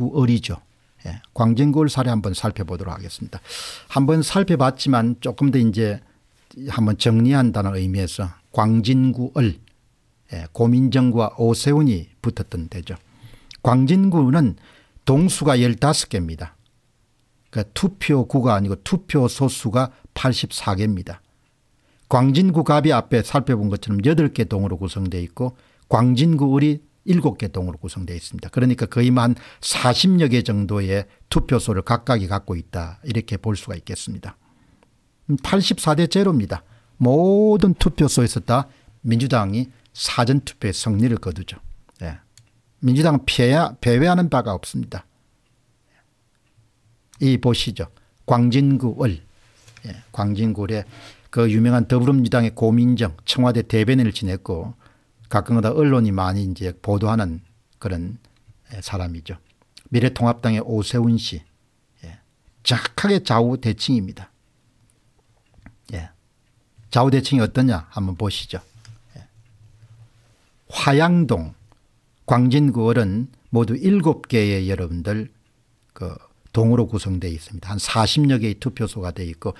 광진구 어리죠. 예, 광진구를 사례 한번 살펴보도록 하겠습니다. 한번 살펴봤지만 조금 더 이제 한번 정리한다는 의미에서 광진구을 예, 고민정과 오세훈이 붙었던 데죠. 광진구는 동수가 15개입니다. 그러니까 투표구가 아니고 투표 소수가 84개입니다. 광진구 갑이 앞에 살펴본 것처럼 8개 동으로 구성되어 있고 광진구 을이 7개 동으로 구성되어 있습니다. 그러니까 거의 만 40여 개 정도의 투표소를 각각이 갖고 있다 이렇게 볼 수가 있겠습니다. 84대 음, 제로입니다. 모든 투표소에서 다 민주당이 사전투표의 승리를 거두죠. 예. 민주당 은 패야, 배회하는 바가 없습니다. 예. 이 보시죠. 광진구을 예. 광진구의 그 유명한 더불어민주당의 고민정 청와대 대변인을 지냈고 가끔가다 언론이 많이 이제 보도하는 그런 예, 사람이죠. 미래통합당의 오세훈 씨. 예. 정확하게 좌우 대칭입니다. 예. 좌우 대칭이 어떠냐 한번 보시죠. 예. 화양동 광진구월은 모두 7개의 여러분들 그 동으로 구성되어 있습니다. 한 40여 개의 투표소가 되어 있고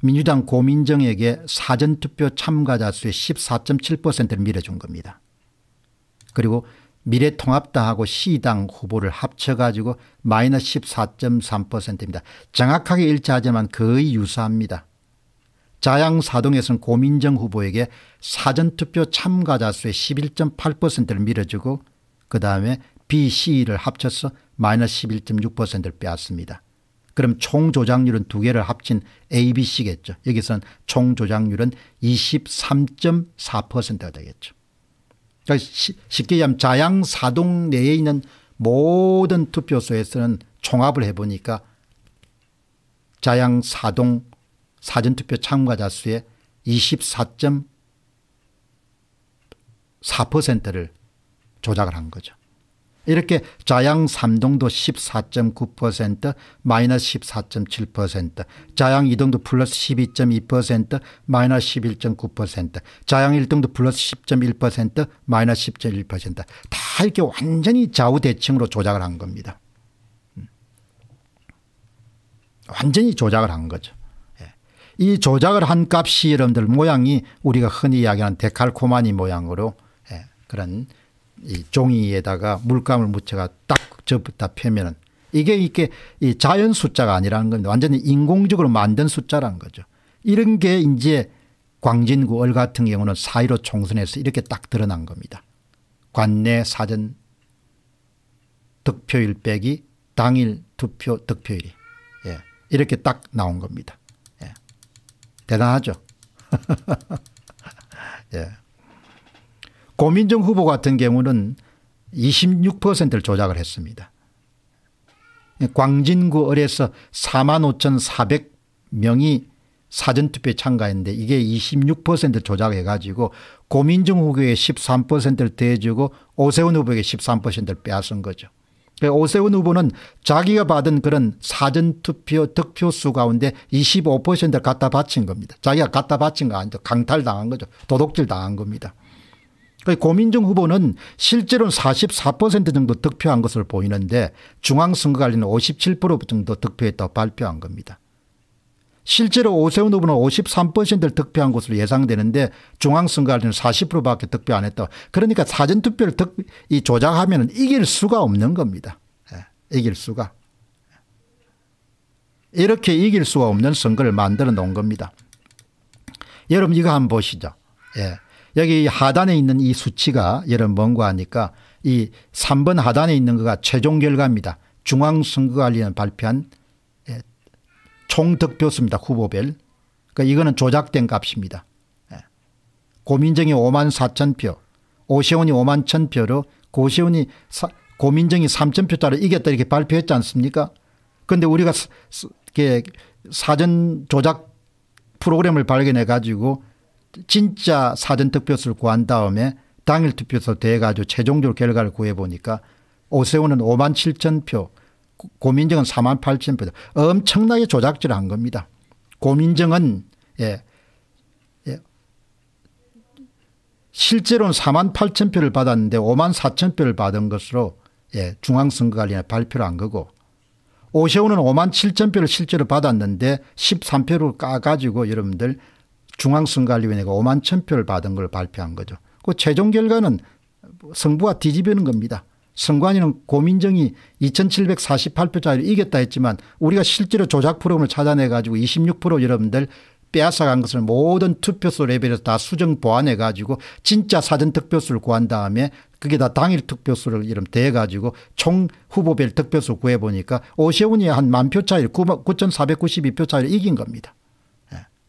민주당 고민정에게 사전투표 참가자 수의 14.7%를 밀어준 겁니다. 그리고 미래통합당하고 시당 후보를 합쳐가지고 마이너스 14.3%입니다. 정확하게 일치하지만 거의 유사합니다. 자양사동에서는 고민정 후보에게 사전투표 참가자 수의 11.8%를 밀어주고 그 다음에 B, C를 합쳐서 마이너스 11.6%를 빼앗습니다. 그럼 총조작률은 두 개를 합친 A, B, C겠죠. 여기서는 총조작률은 23.4%가 되겠죠. 그러니까 쉽게 얘기하면 자양사동 내에 있는 모든 투표소에서는 종합을 해보니까 자양사동 사전투표 참가자 수의 24.4%를 조작을 한 거죠. 이렇게 자양 3동도 14.9% 마이너스 14.7% 자양 2동도 플러스 12.2% 마이너스 11.9% 자양 1동도 플러스 10.1% 마이너스 10.1%다 이렇게 완전히 좌우대칭으로 조작을 한 겁니다. 음. 완전히 조작을 한 거죠. 예. 이 조작을 한 값이 여러분들 모양이 우리가 흔히 이야기하는 데칼코마니 모양으로 예, 그런 이 종이에다가 물감을 묻혀가 딱 접다 펴면은 이게 이게 이 자연 숫자가 아니라는 겁니다. 완전히 인공적으로 만든 숫자라는 거죠. 이런 게 이제 광진구 월 같은 경우는 4 1 5 총선에서 이렇게 딱 드러난 겁니다. 관내 사전 득표일 빼기 당일 투표 득표일이 예. 이렇게 딱 나온 겁니다. 예. 대단하죠. 예. 고민정 후보 같은 경우는 26%를 조작을 했습니다. 광진구 을에서 4만 5,400명이 사전투표에 참가했는데 이게 26% 조작해 가지고 고민정 후보에 13%를 대주고 오세훈 후보에게 13%를 빼앗은 거죠. 그러니까 오세훈 후보는 자기가 받은 그런 사전투표 득표수 가운데 25%를 갖다 바친 겁니다. 자기가 갖다 바친 거 아니죠. 강탈당한 거죠. 도둑질 당한 겁니다. 그 고민정 후보는 실제로는 44% 정도 득표한 것으로 보이는데 중앙선거관리는 57% 정도 득표했다고 발표한 겁니다. 실제로 오세훈 후보는 53%를 득표한 것으로 예상되는데 중앙선거관리는 40%밖에 득표 안 했다. 그러니까 사전투표를 득, 이 조작하면 이길 수가 없는 겁니다. 예, 이길 수가. 이렇게 이길 수가 없는 선거를 만들어 놓은 겁니다. 여러분 이거 한번 보시죠. 예. 여기 하단에 있는 이 수치가 여러분 뭔가 하니까 이 3번 하단에 있는 거가 최종 결과입니다. 중앙선거관리위 발표한 예, 총득표수입니다. 후보별. 그러니까 이거는 조작된 값입니다. 예. 고민정이 5만 4천 표, 오세훈이 5만 천 표로 고시훈이 사, 고민정이 3천 표짜리 이겼다 이렇게 발표했지 않습니까? 그런데 우리가 사전 조작 프로그램을 발견해 가지고 진짜 사전 득표수를 구한 다음에 당일 투표소 대가지고 최종적으로 결과를 구해보니까 오세훈은 5만 7천 표 고민정은 4만 8천 표 엄청나게 조작질한 을 겁니다. 고민정은 예, 예. 실제로는 4만 8천 표를 받았는데 5만 4천 표를 받은 것으로 예, 중앙선거관리에 발표를 한 거고 오세훈은 5만 7천 표를 실제로 받았는데 13표를 까가지고 여러분들 중앙선관위원회가 5만 천 표를 받은 걸 발표한 거죠. 그 최종 결과는 성부가 뒤집히는 겁니다. 선관위는 고민정이 2748표짜리를 이겼다 했지만 우리가 실제로 조작 프로그램을 찾아내 가지고 26% 여러분들 빼앗아간 것을 모든 투표수 레벨에서 다 수정 보완해 가지고 진짜 사전 득표수를 구한 다음에 그게 다 당일 득표수를 이름 대해 가지고 총 후보별 득표수 구해 보니까 오세훈이 한만표 차이를 9,492표 차이를 이긴 겁니다.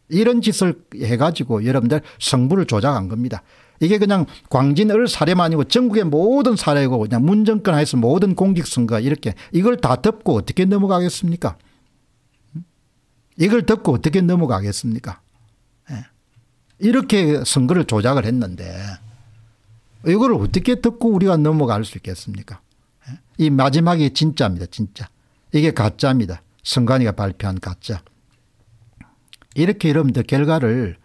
이런 짓을 해가지고 여러분들 성부를 조작한 겁니다. 이게 그냥 광진을 사례만 아니고 전국의 모든 사례고 그냥 문정권 하에서 모든 공직선거 이렇게 이걸 다 덮고 어떻게 넘어가겠습니까? 이걸 덮고 어떻게 넘어가겠습니까? 예. 이렇게 선거를 조작을 했는데 이걸 어떻게 덮고 우리가 넘어갈 수 있겠습니까? 예. 이 마지막이 진짜입니다. 진짜. 이게 가짜입니다. 선관위가 발표한 가짜. 이렇게 여러분들 결과를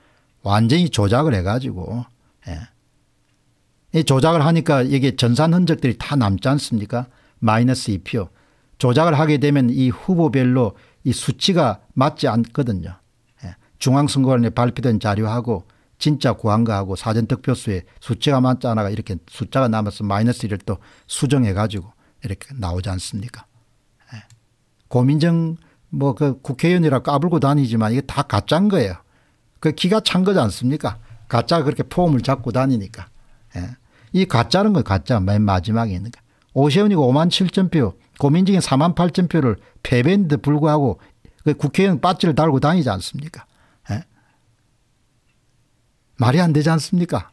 완전히 조작을 해가지고 예. 이 조작을 하니까 이게 전산 흔적들이 다 남지 않습니까? 마이너스 2표. 조작을 하게 되면 이 후보별로 이 수치가 맞지 않거든요. 예. 중앙선거관에 발표된 자료하고 진짜 구한거하고 사전득표수의 수치가 맞지 않아가 이렇게 숫자가 남아서 마이너스 1을 또 수정해가지고 이렇게 나오지 않습니까? 예. 고민정 뭐그 국회의원이라 까불고 다니지만 이게 다 가짜인 거예요. 그 기가 찬 거지 않습니까? 가짜 그렇게 폼을 잡고 다니니까. 예. 이 가짜는 거예요 가짜 맨 마지막에 있는 거. 오세훈이가 5만 7천 표, 고민중에 4만 8천 표를 패배인데 불구하고 그 국회의원 빠지를 달고 다니지 않습니까? 예. 말이 안 되지 않습니까?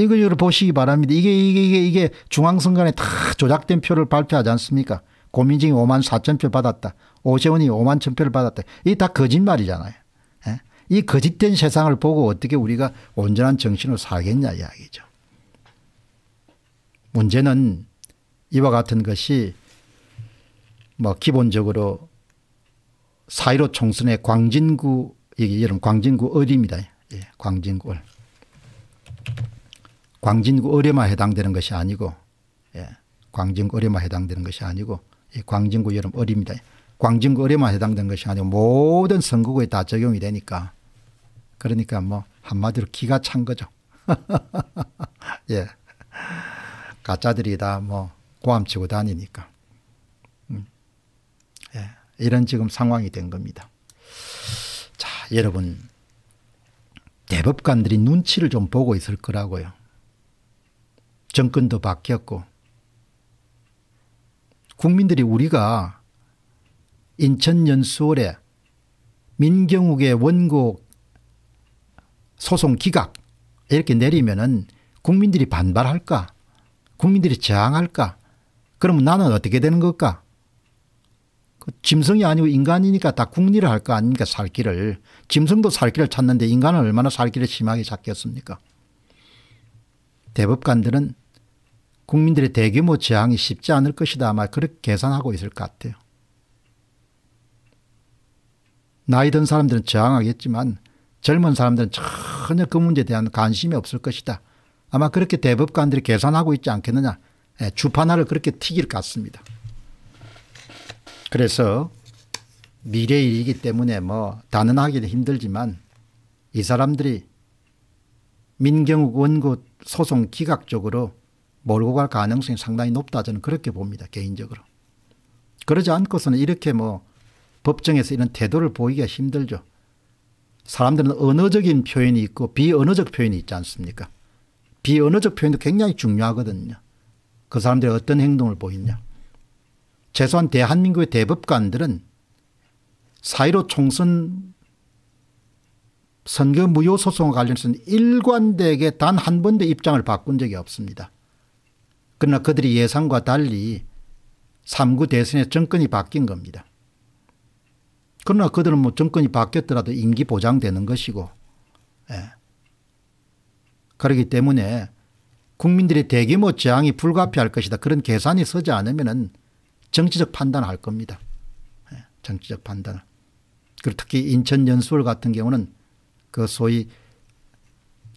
이걸, 이걸 보시기 바랍니다. 이게, 이게, 이게, 이게 중앙선관에 다 조작된 표를 발표하지 않습니까? 고민중이 5만 4천 표 받았다. 오세훈이 5만 천 표를 받았다. 이게 다 거짓말이잖아요. 예? 이 거짓된 세상을 보고 어떻게 우리가 온전한 정신으로 살겠냐 이야기죠. 문제는 이와 같은 것이 뭐 기본적으로 사1로 총선의 광진구, 여기 이 광진구 을입니다. 예, 광진구 을. 광진구 어려마 해당되는 것이 아니고 예. 광진구 어려마 해당되는 것이 아니고 예. 광진구 여름 어립니다. 광진구 어려마 해당되는 것이 아니고 모든 선거구에 다 적용이 되니까 그러니까 뭐 한마디로 기가 찬 거죠. 예. 가짜들이 다뭐 고함치고 다니니까. 음. 예. 이런 지금 상황이 된 겁니다. 자, 여러분. 대법관들이 눈치를 좀 보고 있을 거라고요. 정권도 바뀌었고 국민들이 우리가 인천연수월에 민경욱의 원고 소송 기각 이렇게 내리면은 국민들이 반발할까 국민들이 저항할까 그러면 나는 어떻게 되는 걸까 그 짐승이 아니고 인간이니까 다 궁리를 할 거 아닙니까 살 길을 짐승도 살 길을 찾는데 인간은 얼마나 살 길을 심하게 찾겠습니까 대법관들은 국민들의 대규모 저항이 쉽지 않을 것이다 아마 그렇게 계산하고 있을 것 같아요. 나이 든 사람들은 저항하겠지만 젊은 사람들은 전혀 그 문제에 대한 관심이 없을 것이다. 아마 그렇게 대법관들이 계산하고 있지 않겠느냐. 예, 주판화를 그렇게 튀길 것 같습니다. 그래서 미래일이기 때문에 뭐 단언하기는 힘들지만 이 사람들이 민경욱 원고 소송 기각 적으로 몰고 갈 가능성이 상당히 높다 저는 그렇게 봅니다. 개인적으로. 그러지 않고서는 이렇게 뭐 법정에서 이런 태도를 보이기가 힘들죠. 사람들은 언어적인 표현이 있고 비언어적 표현이 있지 않습니까? 비언어적 표현도 굉장히 중요하거든요. 그 사람들이 어떤 행동을 보이냐. 최소한 대한민국의 대법관들은 사이로 총선 선거 무효 소송과 관련해서는 일관되게 단 한 번도 입장을 바꾼 적이 없습니다. 그러나 그들이 예상과 달리 3구 대선에 정권이 바뀐 겁니다. 그러나 그들은 뭐 정권이 바뀌었더라도 임기 보장되는 것이고 예. 그렇기 때문에 국민들의 대규모 저항이 불가피할 것이다. 그런 계산이 서지 않으면 정치적 판단을 할 겁니다. 예. 정치적 판단을. 그리고 특히 인천 연수월 같은 경우는 그 소위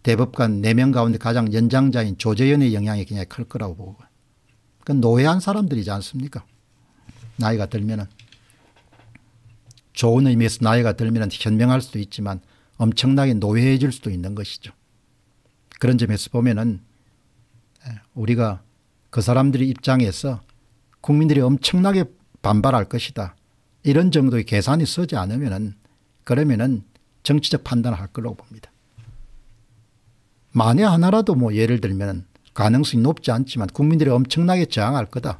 대법관 4명 가운데 가장 연장자인 조재현의 영향이 굉장히 클 거라고 보고 그 노예한 사람들이지 않습니까? 나이가 들면은 좋은 의미에서 나이가 들면 현명할 수도 있지만 엄청나게 노예해질 수도 있는 것이죠. 그런 점에서 보면은 예, 우리가 그 사람들의 입장에서 국민들이 엄청나게 반발할 것이다. 이런 정도의 계산이 서지 않으면은 그러면은 정치적 판단을 할 거라고 봅니다. 만에 하나라도 뭐 예를 들면 가능성이 높지 않지만 국민들이 엄청나게 저항할 거다.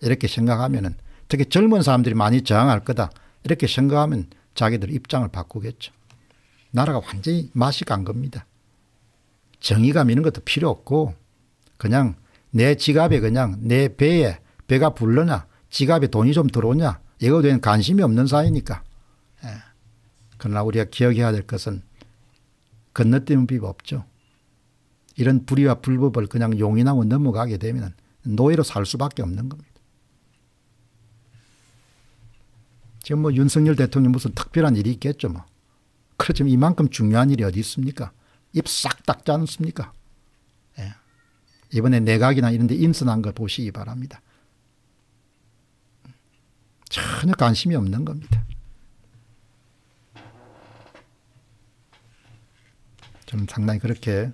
이렇게 생각하면은 특히 젊은 사람들이 많이 저항할 거다. 이렇게 생각하면 자기들 입장을 바꾸겠죠. 나라가 완전히 맛이 간 겁니다. 정의감 이런 것도 필요 없고 그냥 내 지갑에 그냥 내 배에 배가 불러나 지갑에 돈이 좀 들어오냐 이거에 대 관심이 없는 사이니까 예. 그러나 우리가 기억해야 될 것은 건너뛰는 비법 없죠. 이런 불의와 불법을 그냥 용인하고 넘어가게 되면 노예로 살 수밖에 없는 겁니다. 지금 뭐 윤석열 대통령 무슨 특별한 일이 있겠죠 뭐. 그렇지만 이만큼 중요한 일이 어디 있습니까? 입 싹 닦지 않습니까? 예. 이번에 내각이나 이런 데 인선한 걸 보시기 바랍니다. 전혀 관심이 없는 겁니다. 저는 상당히 그렇게